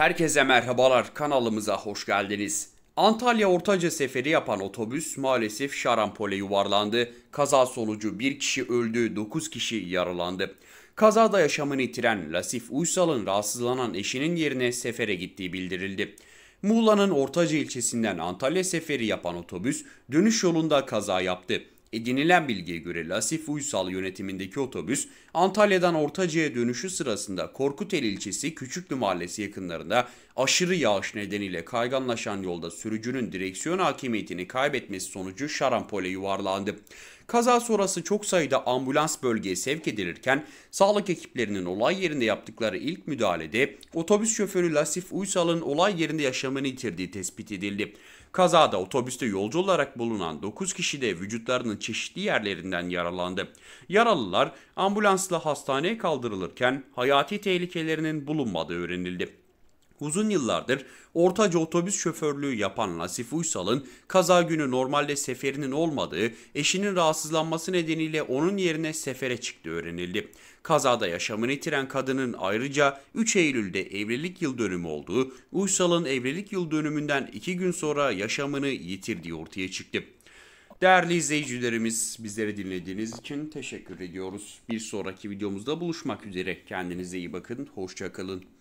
Herkese merhabalar kanalımıza hoş geldiniz. Antalya Ortaca seferi yapan otobüs maalesef şarampole yuvarlandı. Kaza sonucu bir kişi öldü, 9 kişi yaralandı. Kazada yaşamını yitiren Lasif Uysal'ın rahatsızlanan eşinin yerine sefere gittiği bildirildi. Muğla'nın Ortaca ilçesinden Antalya seferi yapan otobüs dönüş yolunda kaza yaptı. Edinilen bilgiye göre Lasif Uysal yönetimindeki otobüs Antalya'dan Ortaca'ya dönüşü sırasında Korkuteli ilçesi Küçüklü Mahallesi yakınlarında aşırı yağış nedeniyle kayganlaşan yolda sürücünün direksiyon hakimiyetini kaybetmesi sonucu şarampole yuvarlandı. Kaza sonrası çok sayıda ambulans bölgeye sevk edilirken sağlık ekiplerinin olay yerinde yaptıkları ilk müdahalede otobüs şoförü Lasif Uysal'ın olay yerinde yaşamını yitirdiği tespit edildi. Kazada otobüste yolcu olarak bulunan 9 kişi de vücutlarının çeşitli yerlerinden yaralandı. Yaralılar ambulansla hastaneye kaldırılırken hayati tehlikelerinin bulunmadığı öğrenildi. Uzun yıllardır ortaca otobüs şoförlüğü yapan Nasif Uysal'ın kaza günü normalde seferinin olmadığı, eşinin rahatsızlanması nedeniyle onun yerine sefere çıktığı öğrenildi. Kazada yaşamını yitiren kadının ayrıca 3 Eylül'de evlilik yıl dönümü olduğu, Uysal'ın evlilik yıl dönümünden 2 gün sonra yaşamını yitirdiği ortaya çıktı. Değerli izleyicilerimiz bizleri dinlediğiniz için teşekkür ediyoruz. Bir sonraki videomuzda buluşmak üzere. Kendinize iyi bakın. Hoşçakalın.